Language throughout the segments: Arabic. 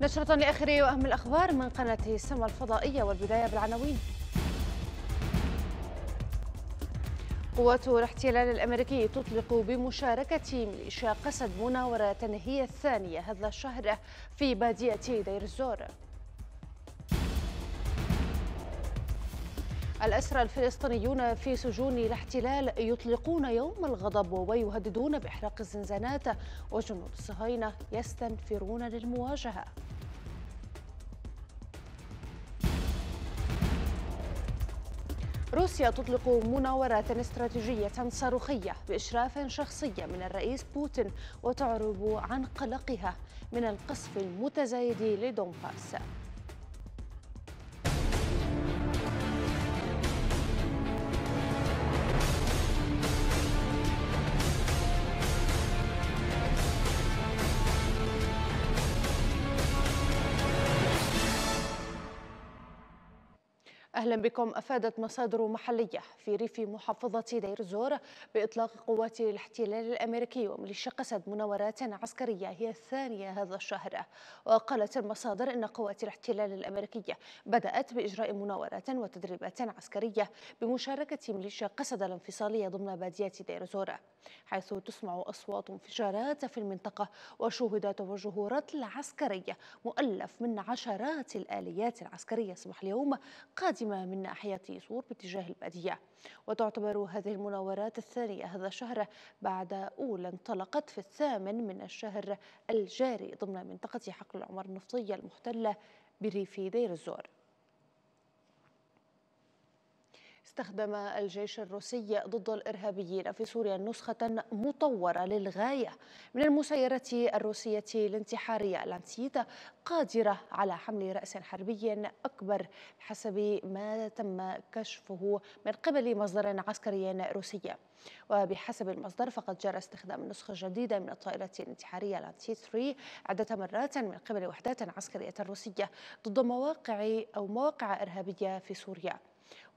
نشرة لآخر وأهم الأخبار من قناة سما الفضائية والبداية بالعناوين قوات الاحتلال الأمريكي تطلق بمشاركة ميليشيا قسد مناورة تنهية الثانية هذا الشهر في بادية دير الزور الأسرى الفلسطينيون في سجون الاحتلال يطلقون يوم الغضب ويهددون بإحراق الزنزانات وجنود الصهاينة يستنفرون للمواجهة روسيا تطلق مناورات استراتيجية صاروخية بإشراف شخصي من الرئيس بوتين وتعرب عن قلقها من القصف المتزايد لدونباس أهلا بكم أفادت مصادر محلية في ريف محافظة دير الزور بإطلاق قوات الاحتلال الأمريكي وميليشيا قسد مناورات عسكرية هي الثانية هذا الشهر وقالت المصادر أن قوات الاحتلال الأمريكية بدأت بإجراء مناورات وتدريبات عسكرية بمشاركة ميليشيا قسد الانفصالية ضمن بادية دير الزور حيث تسمع أصوات انفجارات في المنطقة وشهد توجه رتل عسكري مؤلف من عشرات الآليات العسكرية صباح اليوم قادمة قدم من ناحية صور باتجاه البادية وتعتبر هذه المناورات الثانية هذا الشهر بعد أولى انطلقت في الثامن من الشهر الجاري ضمن منطقة حقل العمر النفطية المحتلة بريف دير الزور استخدم الجيش الروسي ضد الإرهابيين في سوريا نسخة مطورة للغاية من المسيرة الروسية الانتحارية التي قادرة على حمل رأس حربي أكبر حسب ما تم كشفه من قبل مصدر عسكري روسي وبحسب المصدر فقد جرى استخدام نسخة جديدة من الطائرة الانتحارية لانتي 3 عدة مرات من قبل وحدات عسكرية روسية ضد مواقع أو مواقع إرهابية في سوريا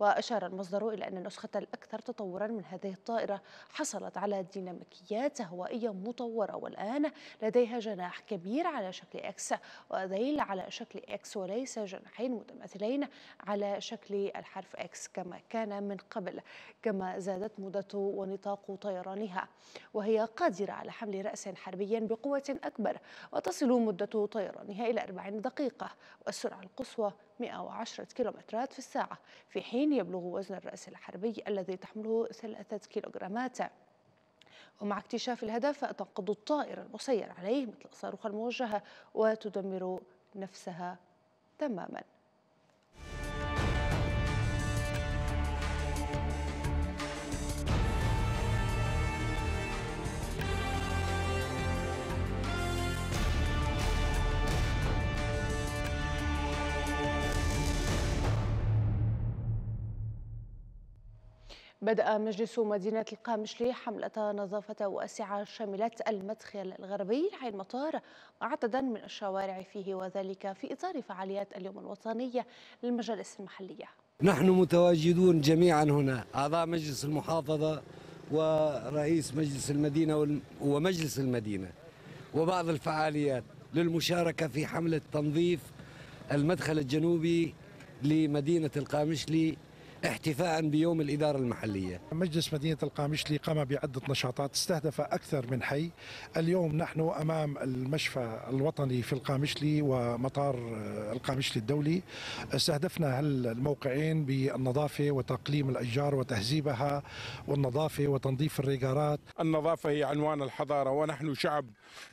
وأشار المصدر إلى أن النسخة الأكثر تطورا من هذه الطائرة حصلت على ديناميكيات هوائية مطورة والآن لديها جناح كبير على شكل إكس وذيل على شكل إكس وليس جناحين متماثلين على شكل الحرف إكس كما كان من قبل كما زادت مدة ونطاق طيرانها وهي قادرة على حمل رأس حربي بقوة أكبر وتصل مدة طيرانها إلى 40 دقيقة والسرعة القصوى 110 كيلومترات في الساعة في حين حين يبلغ وزن الرأس الحربي الذي تحمله ثلاثة كيلوغرامات ومع اكتشاف الهدف تنقض الطائرة المسير عليه مثل الصاروخ الموجهة وتدمر نفسها تماماً بدأ مجلس مدينة القامشلي حملة نظافة واسعة شملت المدخل الغربي لحي المطار وعددا من الشوارع فيه وذلك في إطار فعاليات اليوم الوطنية للمجالس المحلية نحن متواجدون جميعا هنا أعضاء مجلس المحافظة ورئيس مجلس المدينة ومجلس المدينة وبعض الفعاليات للمشاركة في حملة تنظيف المدخل الجنوبي لمدينة القامشلي احتفاء بيوم الإدارة المحلية مجلس مدينة القامشلي قام بعدة نشاطات استهدف أكثر من حي اليوم نحن أمام المشفى الوطني في القامشلي ومطار آه، القامشلي الدولي استهدفنا هالموقعين بالنظافة وتقليم الأشجار وتهذيبها والنظافة وتنظيف الريجارات النظافة هي عنوان الحضارة ونحن شعب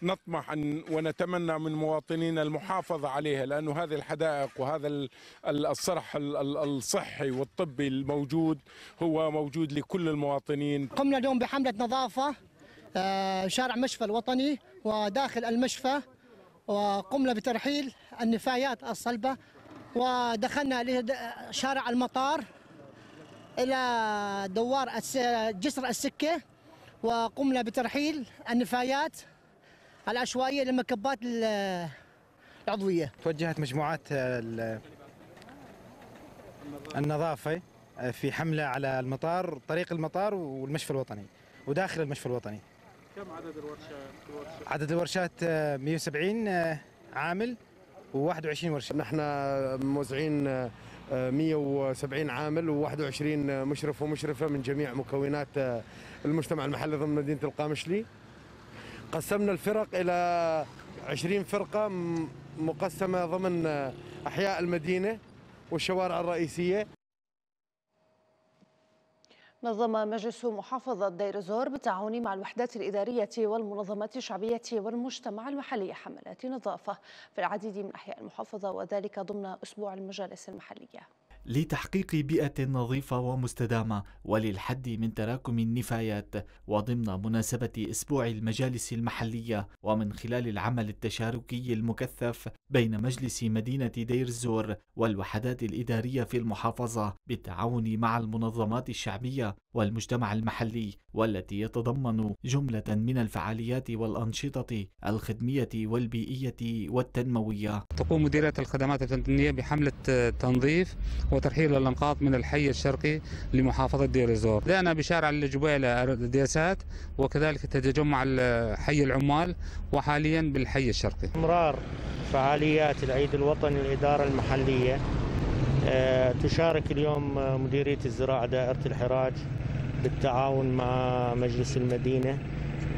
نطمح أن ونتمنى من مواطنينا المحافظة عليها لأنه هذه الحدائق وهذا الصرح الصحي والطبي الموجود هو موجود لكل المواطنين قمنا اليوم بحملة نظافة آه، شارع مشفى الوطني وداخل المشفى وقمنا بترحيل النفايات الصلبة ودخلنا لشارع المطار إلى دوار جسر السكة وقمنا بترحيل النفايات العشوائيه للمكبات العضويه. توجهت مجموعات النظافه آه، في حمله على المطار طريق المطار والمشفى الوطني وداخل المشفى الوطني. كم عدد الورشات؟ عدد الورشات 170 آه، آه، عامل و21 ورشه. نحن موزعين 170 عامل و21 مشرف ومشرفه من جميع مكونات المجتمع المحلي ضمن مدينه القامشلي. قسمنا الفرق إلى 20 فرقة مقسمة ضمن أحياء المدينة والشوارع الرئيسية نظم مجلس محافظة دير الزور بالتعاون مع الوحدات الإدارية والمنظمات الشعبية والمجتمع المحلي حملات نظافة في العديد من أحياء المحافظة وذلك ضمن أسبوع المجالس المحلية لتحقيق بيئة نظيفة ومستدامة وللحد من تراكم النفايات وضمن مناسبة أسبوع المجالس المحلية ومن خلال العمل التشاركي المكثف بين مجلس مدينة دير الزور والوحدات الإدارية في المحافظة بالتعاون مع المنظمات الشعبية والمجتمع المحلي والتي يتضمن جملة من الفعاليات والأنشطة الخدمية والبيئية والتنموية. تقوم مديرية الخدمات الفنية بحملة تنظيف و وترحيل الأنقاض من الحي الشرقي لمحافظة دير الزور بدأنا بشارع الجبيلة دياسات وكذلك تجمع حي العمال وحاليا بالحي الشرقي استمرار فعاليات العيد الوطني الإدارة المحلية آه، تشارك اليوم مديرية الزراعة دائرة الحراج بالتعاون مع مجلس المدينة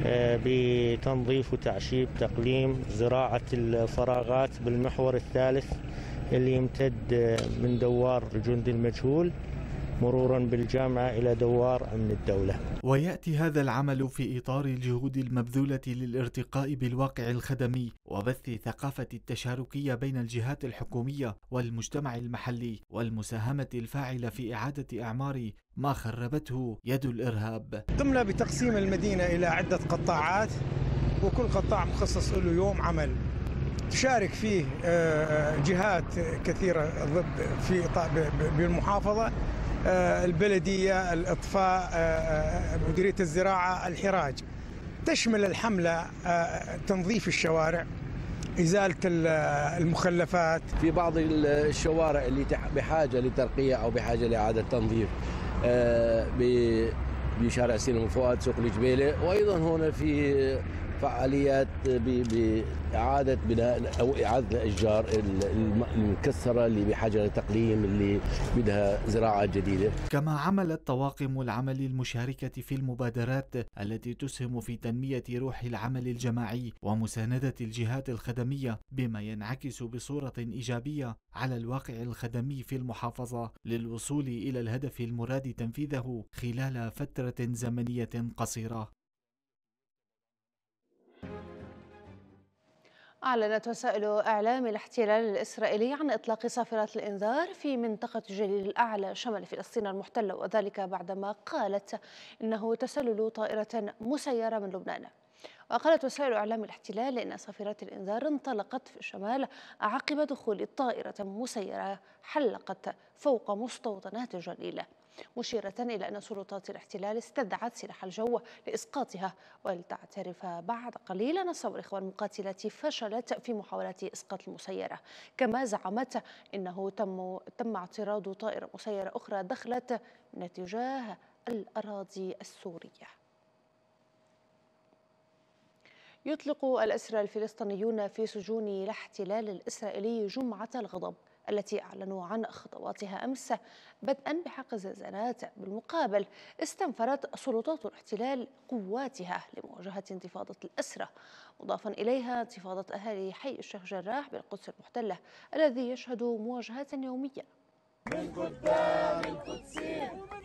آه، بتنظيف وتعشيب تقليم زراعة الفراغات بالمحور الثالث اللي يمتد من دوار الجند المجهول مرورا بالجامعة إلى دوار أمن الدولة ويأتي هذا العمل في إطار الجهود المبذولة للارتقاء بالواقع الخدمي وبث ثقافة التشاركية بين الجهات الحكومية والمجتمع المحلي والمساهمة الفاعلة في إعادة أعمار ما خربته يد الإرهاب قمنا بتقسيم المدينة إلى عدة قطاعات وكل قطاع مخصص له يوم عمل تشارك فيه آه، آه، جهات كثيرة ضد في بالمحافظة آه، البلدية الإطفاء مديرية الزراعة الحراج تشمل الحملة تنظيف الشوارع إزالة المخلفات في بعض الشوارع اللي بحاجة لترقية أو بحاجة لإعادة تنظيف بشارع سينما فؤاد سوق الجبيلة وأيضا هنا في فعاليات باعاده بناء او اعاده الأشجار المكسره اللي بحاجه لتقليم اللي بدها زراعه جديده. كما عملت طواقم العمل المشاركه في المبادرات التي تسهم في تنميه روح العمل الجماعي ومسانده الجهات الخدميه بما ينعكس بصوره ايجابيه على الواقع الخدمي في المحافظه للوصول الى الهدف المراد تنفيذه خلال فتره زمنيه قصيره. أعلنت وسائل إعلام الاحتلال الإسرائيلي عن إطلاق صافرات الإنذار في منطقة الجليل الأعلى شمال فلسطين المحتلة وذلك بعدما قالت إنه تسلل طائرة مسيرة من لبنان وقالت وسائل إعلام الاحتلال إن صافرات الإنذار انطلقت في الشمال عقب دخول طائرة مسيرة حلقت فوق مستوطنات الجليل مشيرة إلى أن سلطات الاحتلال استدعت سلاح الجو لإسقاطها ولتعترف بعد قليل أن الصواريخ والمقاتلات فشلت في محاولة إسقاط المسيرة كما زعمت أنه تم, تم اعتراض طائرة مسيرة أخرى دخلت من اتجاه الأراضي السورية يطلق الأسرى الفلسطينيون في سجون الاحتلال الإسرائيلي جمعة الغضب التي أعلنوا عن خطواتها أمس بدءا بحق الزلزالات بالمقابل استنفرت سلطات الاحتلال قواتها لمواجهة انتفاضة الأسرة مضافا إليها انتفاضة أهالي حي الشيخ جراح بالقدس المحتلة الذي يشهد مواجهات يومية من قدام ومن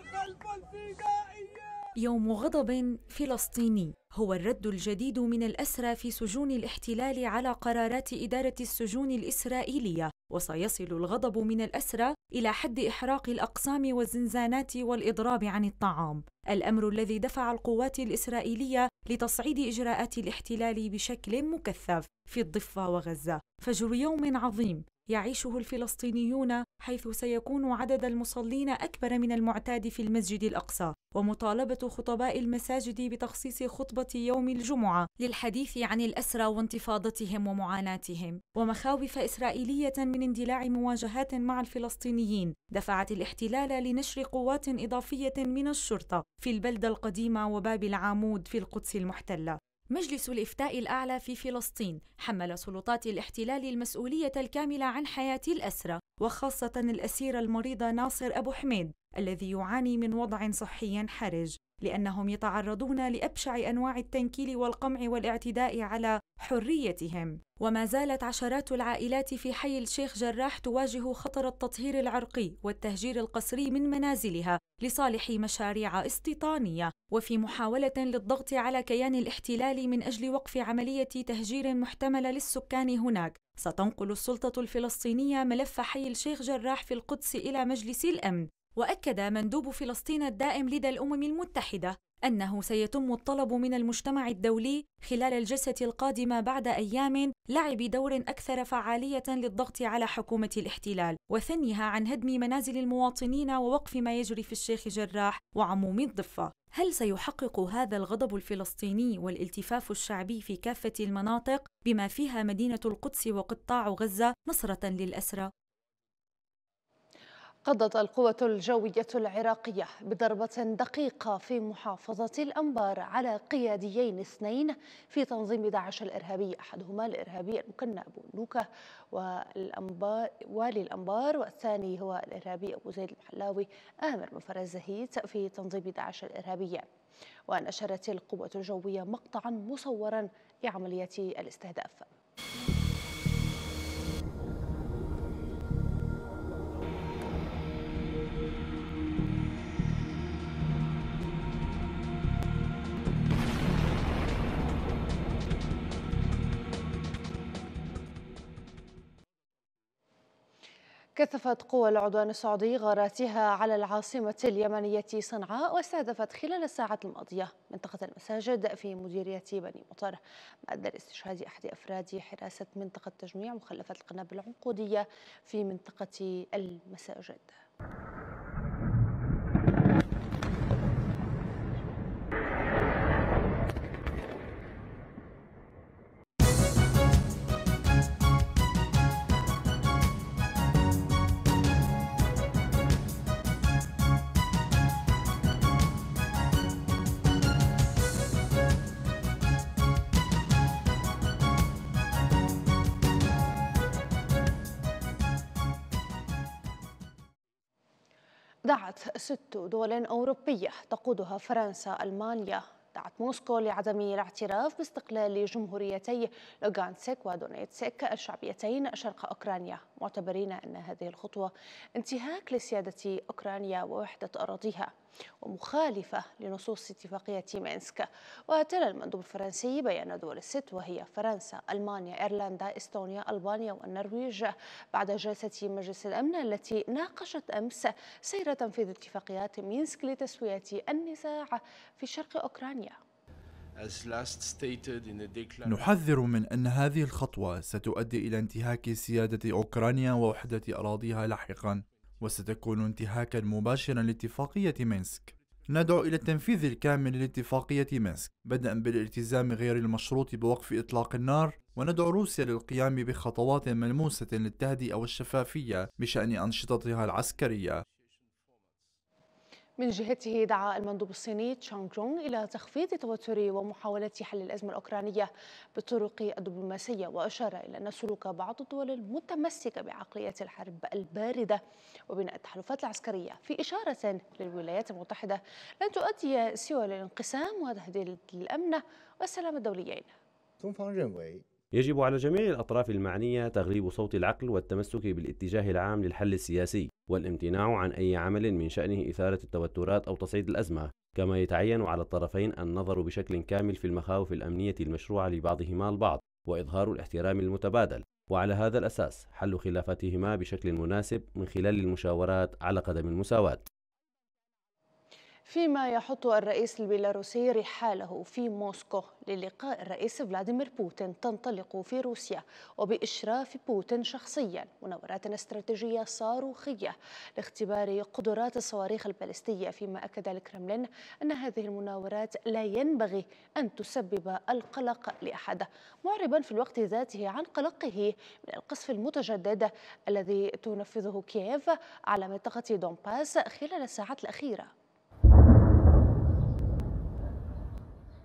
يوم غضب فلسطيني هو الرد الجديد من الأسرى في سجون الاحتلال على قرارات إدارة السجون الإسرائيلية وسيصل الغضب من الأسرى إلى حد إحراق الأقسام والزنزانات والإضراب عن الطعام، الأمر الذي دفع القوات الإسرائيلية لتصعيد إجراءات الاحتلال بشكل مكثف في الضفة وغزة، فجر يوم عظيم يعيشه الفلسطينيون حيث سيكون عدد المصلين أكبر من المعتاد في المسجد الأقصى ومطالبة خطباء المساجد بتخصيص خطبة يوم الجمعة للحديث عن الأسرى وانتفاضتهم ومعاناتهم ومخاوف إسرائيلية من اندلاع مواجهات مع الفلسطينيين دفعت الاحتلال لنشر قوات إضافية من الشرطة في البلدة القديمة وباب العامود في القدس المحتلة مجلس الإفتاء الأعلى في فلسطين حمل سلطات الاحتلال المسؤولية الكاملة عن حياة الأسرى وخاصة الأسيرة المريضة ناصر أبو حميد الذي يعاني من وضع صحي حرج لأنهم يتعرضون لأبشع أنواع التنكيل والقمع والاعتداء على حريتهم وما زالت عشرات العائلات في حي الشيخ جراح تواجه خطر التطهير العرقي والتهجير القسري من منازلها لصالح مشاريع استيطانية وفي محاولة للضغط على كيان الاحتلال من أجل وقف عملية تهجير محتملة للسكان هناك ستنقل السلطة الفلسطينية ملف حي الشيخ جراح في القدس إلى مجلس الأمن واكد مندوب فلسطين الدائم لدى الامم المتحده انه سيتم الطلب من المجتمع الدولي خلال الجلسه القادمه بعد ايام لعب دور اكثر فعاليه للضغط على حكومه الاحتلال وثنيها عن هدم منازل المواطنين ووقف ما يجري في الشيخ جراح وعموم الضفه هل سيحقق هذا الغضب الفلسطيني والالتفاف الشعبي في كافه المناطق بما فيها مدينه القدس وقطاع غزه نصره للاسرى قضت القوة الجوية العراقية بضربة دقيقة في محافظة الأنبار على قياديين اثنين في تنظيم داعش الإرهابي أحدهما الإرهابي المكنى أبو لوكا والأنبار والي الأنبار والثاني هو الإرهابي أبو زيد المحلاوي آمر بن فرز في تنظيم داعش الإرهابي ونشرت القوة الجوية مقطعا مصورا لعملية الاستهداف كثفت قوى العدوان السعودي غاراتها على العاصمة اليمنية صنعاء واستهدفت خلال الساعات الماضية منطقة المساجد في مديرية بني مطر ما أدى لاستشهاد أحد أفراد حراسة منطقة تجميع مخلفات القنابل العنقودية في منطقة المساجد ست دول أوروبية تقودها فرنسا ألمانيا دعت موسكو لعدم الاعتراف باستقلال جمهوريتي لوغانسك ودونيتسك الشعبيتين شرق أوكرانيا معتبرين أن هذه الخطوة انتهاك لسيادة أوكرانيا ووحدة أراضيها ومخالفة لنصوص اتفاقية مينسك وتلا المندوب الفرنسي بيان دول الست وهي فرنسا ألمانيا إيرلندا إستونيا ألبانيا والنرويج بعد جلسة مجلس الأمن التي ناقشت أمس سير تنفيذ اتفاقيات مينسك لتسوية النزاع في شرق أوكرانيا نحذر من أن هذه الخطوة ستؤدي إلى انتهاك سيادة أوكرانيا ووحدة أراضيها لاحقا وستكون انتهاكا مباشرا لاتفاقية مينسك ندعو إلى التنفيذ الكامل لاتفاقية مينسك بدءا بالالتزام غير المشروط بوقف إطلاق النار وندعو روسيا للقيام بخطوات ملموسة للتهدئة والشفافية بشأن أنشطتها العسكرية من جهته دعا المندوب الصيني تشانغ جونغ إلى تخفيض توتر ومحاولة حل الأزمة الأوكرانية بالطرق الدبلوماسية وأشار إلى أن سلوك بعض الدول المتمسكة بعقلية الحرب الباردة وبناء التحالفات العسكرية في إشارة للولايات المتحدة لن تؤدي سوى للانقسام وتهديد الأمن والسلام الدوليين يجب على جميع الأطراف المعنية تغليب صوت العقل والتمسك بالاتجاه العام للحل السياسي والامتناع عن أي عمل من شأنه إثارة التوترات أو تصعيد الأزمة كما يتعين على الطرفين النظر بشكل كامل في المخاوف الأمنية المشروعة لبعضهما البعض وإظهار الاحترام المتبادل وعلى هذا الأساس حل خلافاتهما بشكل مناسب من خلال المشاورات على قدم المساواة فيما يحط الرئيس البيلاروسي رحاله في موسكو للقاء الرئيس فلاديمير بوتين تنطلق في روسيا وبإشراف بوتين شخصيا مناورات استراتيجية صاروخية لاختبار قدرات الصواريخ البالستية فيما أكد الكرملين أن هذه المناورات لا ينبغي أن تسبب القلق لأحد معربا في الوقت ذاته عن قلقه من القصف المتجدد الذي تنفذه كييف على منطقة دونباس خلال الساعات الأخيرة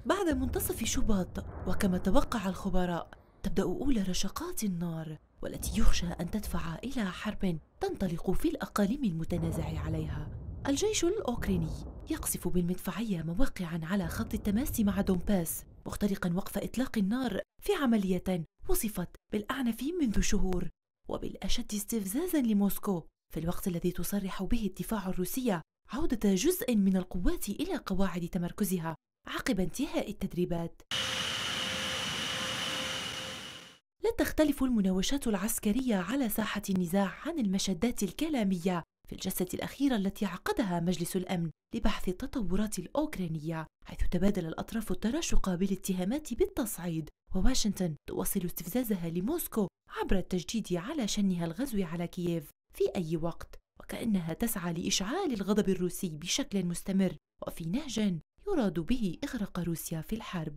بعد منتصف شباط وكما توقع الخبراء تبدأ أولى رشقات النار والتي يخشى أن تدفع إلى حرب تنطلق في الأقاليم المتنازع عليها الجيش الأوكريني يقصف بالمدفعية مواقعا على خط التماس مع دومباس مخترقا وقف إطلاق النار في عملية وصفت بالأعنف منذ شهور وبالأشد استفزازا لموسكو في الوقت الذي تصرح به الدفاع الروسية عودة جزء من القوات إلى قواعد تمركزها عقب انتهاء التدريبات لا تختلف المناوشات العسكرية على ساحة النزاع عن المشدات الكلامية في الجلسة الأخيرة التي عقدها مجلس الأمن لبحث التطورات الأوكرانية حيث تبادل الأطراف التراشق بالاتهامات بالتصعيد وواشنطن تواصل استفزازها لموسكو عبر التجديد على شنها الغزو على كييف في أي وقت وكأنها تسعى لإشعال الغضب الروسي بشكل مستمر وفي نهج يراد به إغراق روسيا في الحرب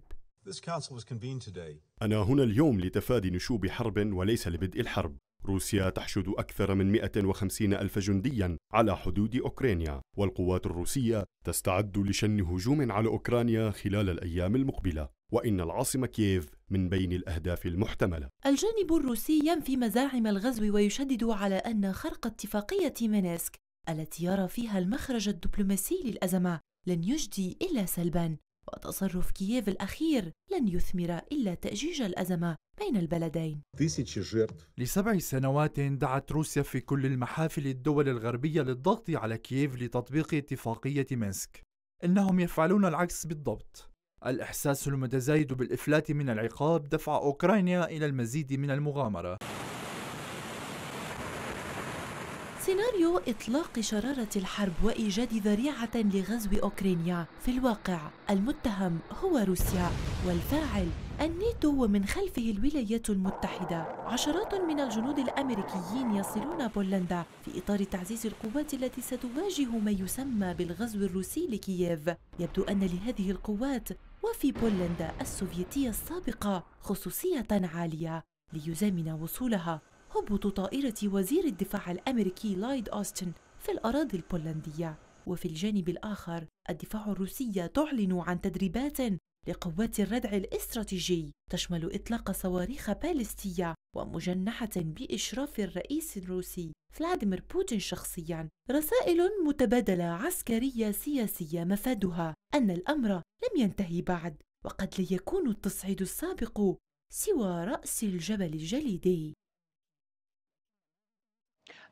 أنا هنا اليوم لتفادي نشوب حرب وليس لبدء الحرب روسيا تحشد أكثر من 150 ألف جنديا على حدود أوكرانيا والقوات الروسية تستعد لشن هجوم على أوكرانيا خلال الأيام المقبلة وإن العاصمة كييف من بين الأهداف المحتملة الجانب الروسي ينفي مزاعم الغزو ويشدد على أن خرق اتفاقية مينسك التي يرى فيها المخرج الدبلوماسي للأزمة لن يجدي إلا سلبا وتصرف كييف الأخير لن يثمر إلا تأجيج الأزمة بين البلدين لسبع سنوات دعت روسيا في كل المحافل الدول الغربية للضغط على كييف لتطبيق اتفاقية مينسك إنهم يفعلون العكس بالضبط الإحساس المتزايد بالإفلات من العقاب دفع أوكرانيا إلى المزيد من المغامرة سيناريو إطلاق شرارة الحرب وإيجاد ذريعة لغزو أوكرانيا في الواقع المتهم هو روسيا والفاعل النيتو ومن خلفه الولايات المتحدة عشرات من الجنود الأمريكيين يصلون بولندا في إطار تعزيز القوات التي ستواجه ما يسمى بالغزو الروسي لكييف يبدو أن لهذه القوات وفي بولندا السوفيتية السابقة خصوصية عالية ليزامن وصولها هبوط طائرة وزير الدفاع الأمريكي لايد أوستن في الأراضي البولندية وفي الجانب الآخر الدفاع الروسية تعلن عن تدريبات لقوات الردع الاستراتيجي تشمل إطلاق صواريخ باليستية ومجنحة بإشراف الرئيس الروسي فلاديمير بوتين شخصيا رسائل متبادلة عسكرية سياسية مفادها أن الأمر لم ينتهي بعد وقد لا يكون التصعيد السابق سوى رأس الجبل الجليدي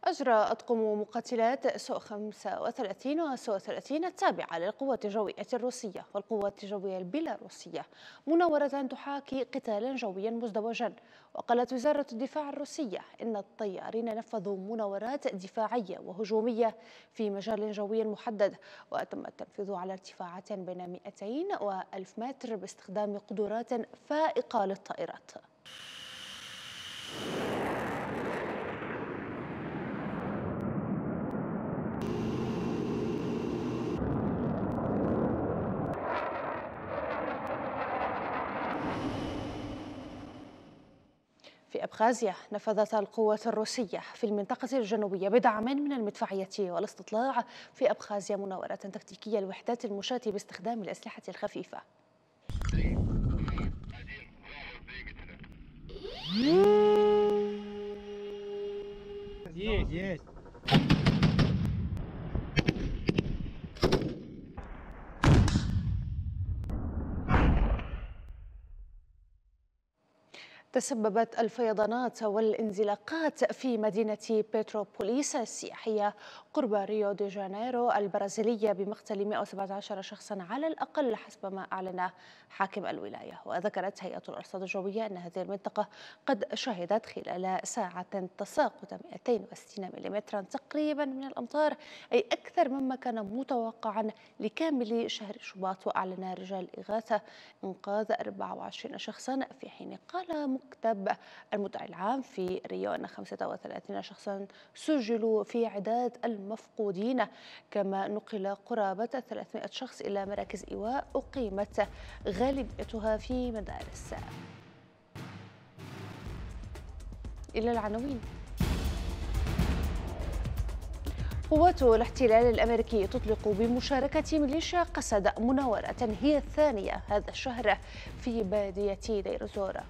أجرى أطقم مقاتلات سو 35 وسو 30 التابعة للقوات الجوية الروسية والقوات الجوية البيلاروسية مناورة تحاكي قتالا جويا مزدوجا وقالت وزارة الدفاع الروسية إن الطيارين نفذوا مناورات دفاعية وهجومية في مجال جوي محدد وتم التنفيذ على ارتفاعات بين 200 و 1000 متر باستخدام قدرات فائقة للطائرات أبخازيا نفذت القوات الروسية في المنطقة الجنوبية بدعم من المدفعية والاستطلاع في أبخازيا مناورة تكتيكية لوحدات المشاة باستخدام الأسلحة الخفيفة Есть, есть. تسببت الفيضانات والانزلاقات في مدينة بتروبوليس السياحية قرب ريو دي جانيرو البرازيلية بمقتل 117 شخصا على الأقل حسب ما أعلن حاكم الولاية وذكرت هيئة الأرصاد الجوية أن هذه المنطقة قد شهدت خلال ساعة تساقط 260 ملم تقريبا من الأمطار أي أكثر مما كان متوقعا لكامل شهر شباط وأعلن رجال الإغاثة إنقاذ 24 شخصا في حين قال مكتب المدعي العام في ريو أن 35 شخصا سجلوا في عداد المفقودين كما نقل قرابة 300 شخص إلى مراكز إيواء أقيمت غالبيتها في مدارس إلى العناوين قوات الاحتلال الامريكي تطلق بمشاركه ميليشيا قسد مناوره هي الثانيه هذا الشهر في باديه دير زوره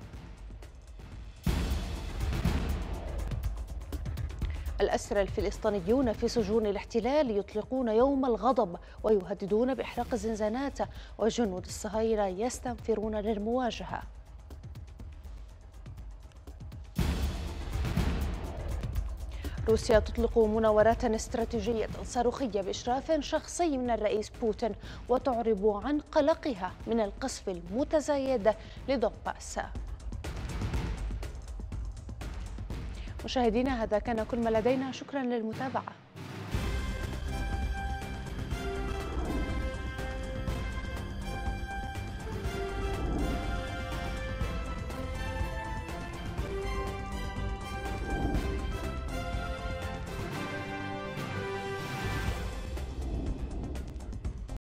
الأسرى الفلسطينيون في سجون الاحتلال يطلقون يوم الغضب ويهددون بإحراق الزنزانات وجنود الصهاينة يستنفرون للمواجهة روسيا تطلق مناورات استراتيجية صاروخية بإشراف شخصي من الرئيس بوتين وتعرب عن قلقها من القصف المتزايد لدونباس مشاهدينا هذا كان كل ما لدينا شكرا للمتابعه